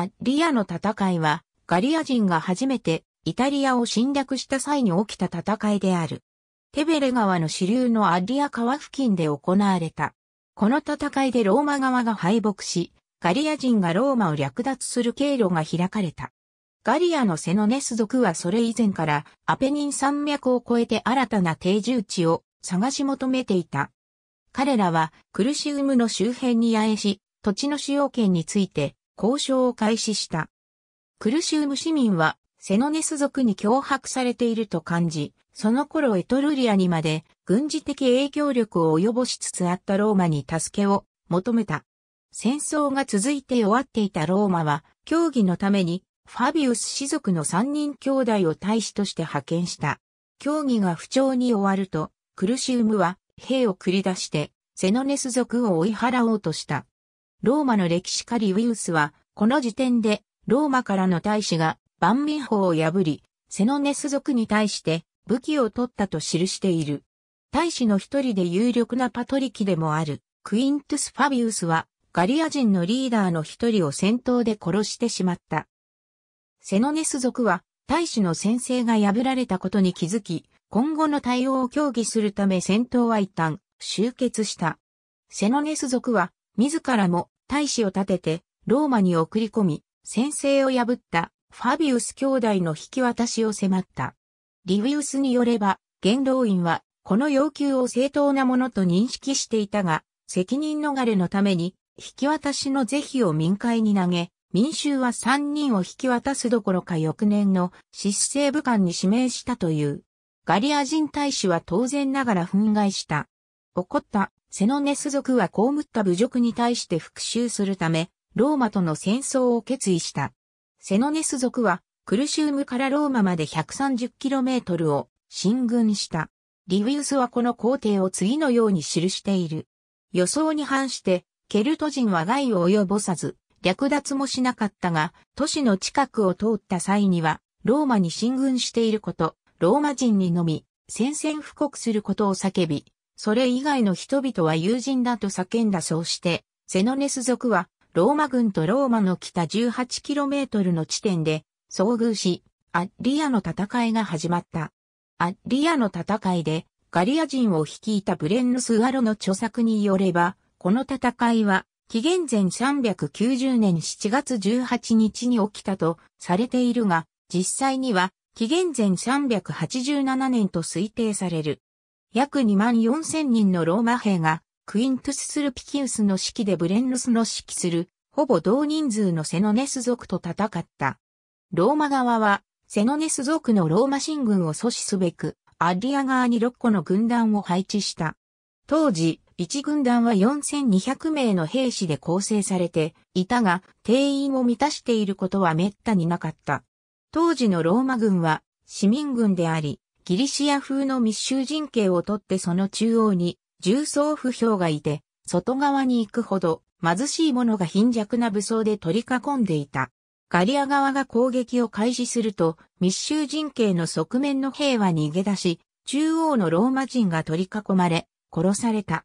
アリアの戦いは、ガリア人が初めてイタリアを侵略した際に起きた戦いである。テベレ川の支流のアリア川付近で行われた。この戦いでローマ側が敗北し、ガリア人がローマを略奪する経路が開かれた。ガリアのセノネス族はそれ以前からアペニン山脈を越えて新たな定住地を探し求めていた。彼らはクルシウムの周辺に野営し、土地の使用権について交渉を開始した。クルシウム市民はセノネス族に脅迫されていると感じ、その頃エトルリアにまで軍事的影響力を及ぼしつつあったローマに助けを求めた。戦争が続いて弱っていたローマは、協議のためにファビウス氏族の三人兄弟を大使として派遣した。協議が不調に終わると、クルシウムは兵を繰り出して、セノネス族を追い払おうとした。ローマの歴史家リウィウスは、この時点で、ローマからの大使が、万民法を破り、セノネス族に対して武器を取ったと記している。大使の一人で有力なパトリキでもある、クイントゥス・ファビウスは、ガリア人のリーダーの一人を戦闘で殺してしまった。セノネス族は、大使の先生が破られたことに気づき、今後の対応を協議するため戦闘は一旦終結した。セノネス族は自らも大使を立ててローマに送り込み、先制を破ったファビウス兄弟の引き渡しを迫った。リビウスによれば、元老院はこの要求を正当なものと認識していたが、責任逃れのために引き渡しの是非を民会に投げ、民衆は3人を引き渡すどころか翌年の失政部官に指名したという。ガリア人大使は当然ながら憤慨した。怒ったセノネス族は被った侮辱に対して復讐するため、ローマとの戦争を決意した。セノネス族は、クルシウムからローマまで 130km を進軍した。リウィウスはこの工程を次のように記している。予想に反して、ケルト人は害を及ぼさず、略奪もしなかったが、都市の近くを通った際には、ローマに進軍していること、ローマ人にのみ、宣戦布告することを叫び、それ以外の人々は友人だと叫んだそうして、セノネス族は、ローマ軍とローマの北 18km の地点で遭遇し、アッリアの戦いが始まった。アッリアの戦いで、ガリア人を率いたブレンヌ・スワロの著作によれば、この戦いは、紀元前390年7月18日に起きたとされているが、実際には紀元前387年と推定される。約2万4千人のローマ兵が、クイントゥス・スルピキウスの指揮でブレンヌスの指揮する、ほぼ同人数のセノネス族と戦った。ローマ側は、セノネス族のローマ進軍を阻止すべく、アリア側に6個の軍団を配置した。当時、1軍団は4200名の兵士で構成されていたが、定員を満たしていることは滅多になかった。当時のローマ軍は市民軍であり、ギリシア風の密集陣形をとってその中央に重層不評がいて、外側に行くほど貧しい者が貧弱な武装で取り囲んでいた。ガリア側が攻撃を開始すると密集陣形の側面の兵は逃げ出し、中央のローマ人が取り囲まれ、殺された。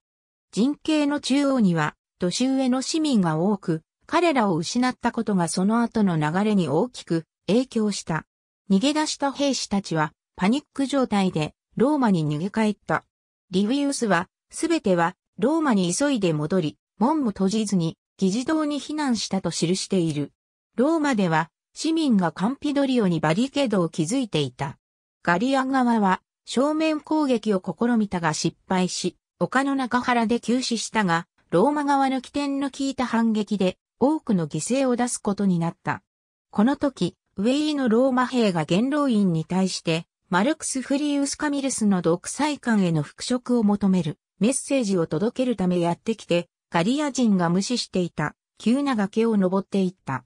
陣形の中央には年上の市民が多く、彼らを失ったことがその後の流れに大きく影響した。逃げ出した兵士たちはパニック状態でローマに逃げ帰った。リウィウスは、すべてはローマに急いで戻り、門も閉じずに議事堂に避難したと記している。ローマでは市民がカンピドリオにバリケードを築いていた。ガリア側は正面攻撃を試みたが失敗し、丘の中原で急死したが、ローマ側の起点の効いた反撃で多くの犠牲を出すことになった。この時、ウェイのローマ兵が元老院に対してマルクス・フリウス・カミルスの独裁官への復職を求めるメッセージを届けるためやってきて、ガリア人が無視していた急な崖を登っていった。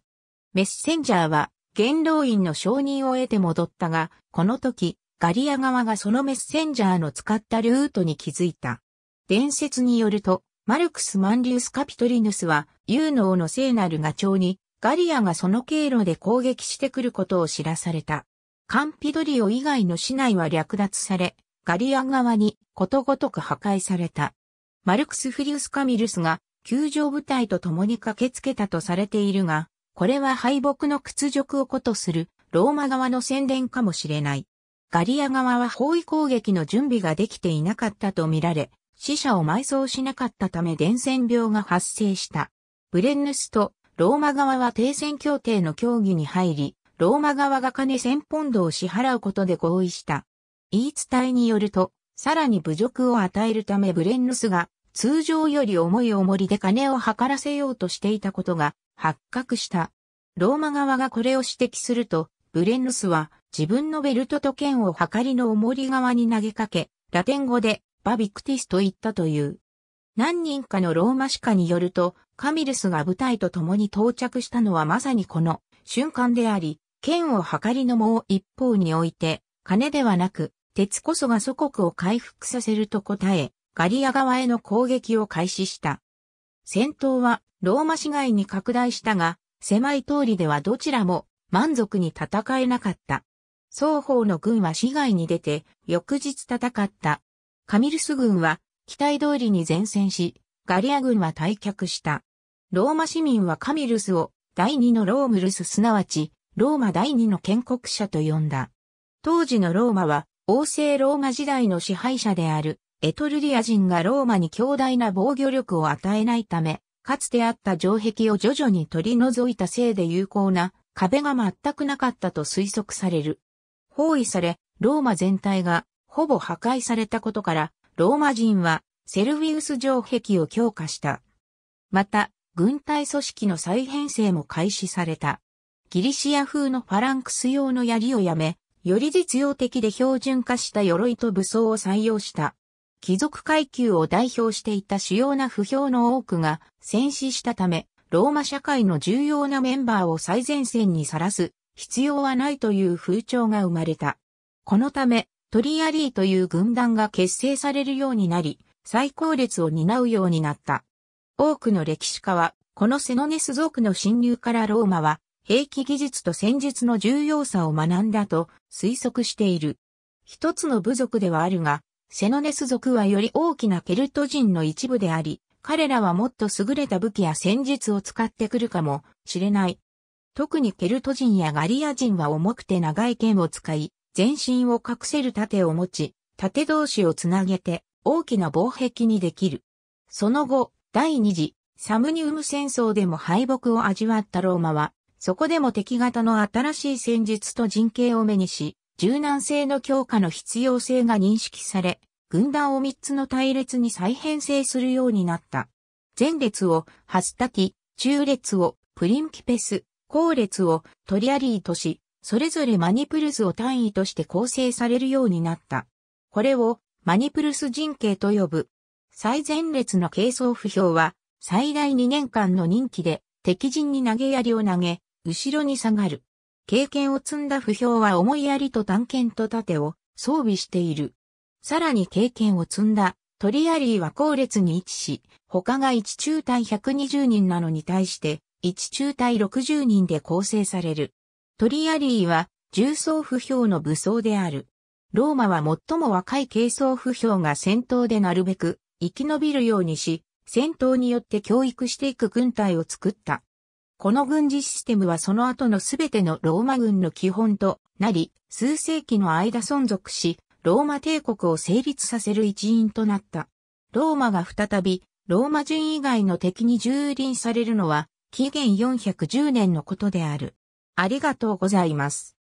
メッセンジャーは元老院の承認を得て戻ったが、この時、ガリア側がそのメッセンジャーの使ったルートに気づいた。伝説によると、マルクス・マンリウス・カピトリヌスは、ユーノーの聖なるガチョウに、ガリアがその経路で攻撃してくることを知らされた。カンピドリオ以外の市内は略奪され、ガリア側にことごとく破壊された。マルクス・フリウス・カミルスが救助部隊と共に駆けつけたとされているが、これは敗北の屈辱をことするローマ側の宣伝かもしれない。ガリア側は包囲攻撃の準備ができていなかったとみられ、死者を埋葬しなかったため伝染病が発生した。ブレンヌスとローマ側は停戦協定の協議に入り、ローマ側が金1000ポンドを支払うことで合意した。言い伝えによると、さらに侮辱を与えるためブレンヌスが通常より重い重りで金を計らせようとしていたことが発覚した。ローマ側がこれを指摘すると、ブレンヌスは自分のベルトと剣を計りの重り側に投げかけ、ラテン語でバビクティスと言ったという。何人かのローマ史家によると、カミルスが部隊と共に到着したのはまさにこの瞬間であり、剣をはかりのもう一方において、金ではなく、鉄こそが祖国を回復させると答え、ガリア側への攻撃を開始した。戦闘はローマ市街に拡大したが、狭い通りではどちらも満足に戦えなかった。双方の軍は市街に出て、翌日戦った。カミルス軍は期待通りに前線し、ガリア軍は退却した。ローマ市民はカミルスを第二のロームルスすなわちローマ第二の建国者と呼んだ。当時のローマは、王政ローマ時代の支配者であるエトルリア人がローマに強大な防御力を与えないため、かつてあった城壁を徐々に取り除いたせいで有効な壁が全くなかったと推測される。包囲され、ローマ全体がほぼ破壊されたことから、ローマ人はセルィウス城壁を強化した。また、軍隊組織の再編成も開始された。ギリシア風のファランクス用の槍をやめ、より実用的で標準化した鎧と武装を採用した。貴族階級を代表していた主要な不評の多くが戦死したため、ローマ社会の重要なメンバーを最前線にさらす必要はないという風潮が生まれた。このため、トリアリーという軍団が結成されるようになり、最高列を担うようになった。多くの歴史家は、このセノネス族の侵入からローマは兵器技術と戦術の重要さを学んだと推測している。一つの部族ではあるが、セノネス族はより大きなケルト人の一部であり、彼らはもっと優れた武器や戦術を使ってくるかもしれない。特にケルト人やガリア人は重くて長い剣を使い、全身を隠せる盾を持ち、盾同士をつなげて大きな防壁にできる。その後、第二次サムニウム戦争でも敗北を味わったローマは、そこでも敵型の新しい戦術と陣形を目にし、柔軟性の強化の必要性が認識され、軍団を3つの隊列に再編成するようになった。前列をハスタキ、中列をプリンキペス、後列をトリアリーとし、それぞれマニプルスを単位として構成されるようになった。これをマニプルス陣形と呼ぶ。最前列の軽装不評は最大2年間の任期で敵陣に投げ槍を投げ、後ろに下がる。経験を積んだ不評は思いやりと探検と盾を装備している。さらに経験を積んだトリアリーは後列に位置し、他が1中隊120人なのに対して、1中隊60人で構成される。トリアリーは重装不評の武装である。ローマは最も若い軽装不評が戦闘でなるべく生き延びるようにし、戦闘によって教育していく軍隊を作った。この軍事システムはその後のすべてのローマ軍の基本となり、数世紀の間存続し、ローマ帝国を成立させる一因となった。ローマが再び、ローマ人以外の敵に蹂躙されるのは、紀元410年のことである。ありがとうございます。